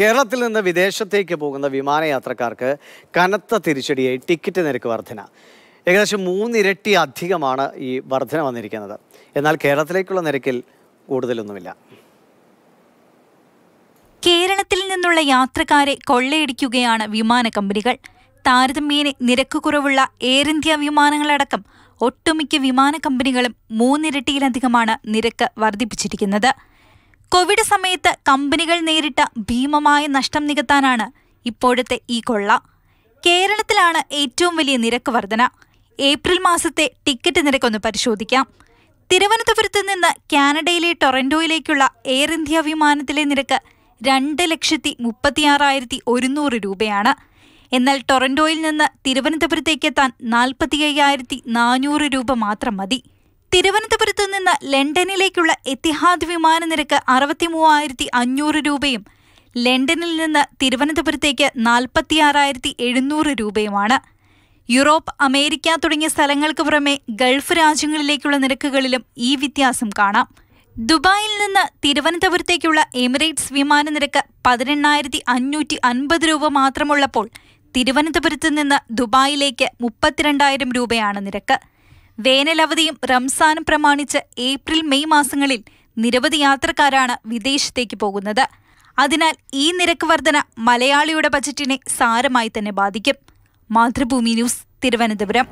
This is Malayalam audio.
കേരളത്തിൽ നിന്ന് വിദേശത്തേക്ക് പോകുന്ന വിമാനയാത്രക്കാർക്ക് കനത്ത തിരിച്ചടിയായി ടിക്കറ്റ് നിരക്ക് വർധന ഏകദേശം മൂന്നിരട്ടി അധികമാണ് ഈ വർധന വന്നിരിക്കുന്നത് എന്നാൽ കേരളത്തിലേക്കുള്ള നിരക്കിൽ കൂടുതലൊന്നുമില്ല കേരളത്തിൽ നിന്നുള്ള യാത്രക്കാരെ കൊള്ളയടിക്കുകയാണ് വിമാന കമ്പനികൾ താരതമ്യേന നിരക്ക് കുറവുള്ള എയർ ഇന്ത്യ വിമാനങ്ങളടക്കം ഒട്ടുമിക്ക വിമാന കമ്പനികളും മൂന്നിരട്ടിയിലധികമാണ് നിരക്ക് വർദ്ധിപ്പിച്ചിരിക്കുന്നത് കോവിഡ് സമയത്ത് കമ്പനികൾ നേരിട്ട ഭീമമായ നഷ്ടം നികത്താനാണ് ഇപ്പോഴത്തെ ഈ കൊള്ള കേരളത്തിലാണ് ഏറ്റവും വലിയ നിരക്ക് വർധന ഏപ്രിൽ മാസത്തെ ടിക്കറ്റ് നിരക്കൊന്ന് പരിശോധിക്കാം തിരുവനന്തപുരത്ത് നിന്ന് കാനഡയിലെ ടൊറന്റോയിലേക്കുള്ള എയർ ഇന്ത്യ വിമാനത്തിലെ നിരക്ക് രണ്ട് ലക്ഷത്തി മുപ്പത്തിയാറായിരത്തി ഒരുന്നൂറ് രൂപയാണ് എന്നാൽ ടൊറന്റോയിൽ നിന്ന് തിരുവനന്തപുരത്തേക്ക് എത്താൻ നാൽപ്പത്തി അയ്യായിരത്തി നാനൂറ് രൂപ മാത്രം മതി തിരുവനന്തപുരത്ത് നിന്ന് ലണ്ടനിലേക്കുള്ള എത്തിഹാദ് വിമാന നിരക്ക് മൂവായിരത്തി അഞ്ഞൂറ് രൂപയും ലണ്ടനിൽ നിന്ന് തിരുവനന്തപുരത്തേക്ക് നാൽപ്പത്തിയാറായിരത്തി എഴുന്നൂറ് രൂപയുമാണ് യൂറോപ്പ് അമേരിക്ക തുടങ്ങിയ സ്ഥലങ്ങൾക്ക് പുറമെ ഗൾഫ് രാജ്യങ്ങളിലേക്കുള്ള നിരക്കുകളിലും ഈ വ്യത്യാസം കാണാം ദുബായിൽ നിന്ന് തിരുവനന്തപുരത്തേക്കുള്ള എമിറേറ്റ്സ് വിമാന നിരക്ക് പതിനെണ്ണായിരത്തി അഞ്ഞൂറ്റി അൻപത് രൂപ മാത്രമുള്ളപ്പോൾ തിരുവനന്തപുരത്ത് നിന്ന് ദുബായിലേക്ക് മുപ്പത്തിരണ്ടായിരം രൂപയാണ് നിരക്ക് വേനലവധിയും റംസാനും പ്രമാണിച്ച് ഏപ്രിൽ മെയ് മാസങ്ങളിൽ നിരവധി യാത്രക്കാരാണ് വിദേശത്തേക്ക് പോകുന്നത് അതിനാൽ ഈ നിരക്ക് വർധന മലയാളിയുടെ ബജറ്റിനെ സാരമായി തന്നെ ബാധിക്കും മാതൃഭൂമി ന്യൂസ് തിരുവനന്തപുരം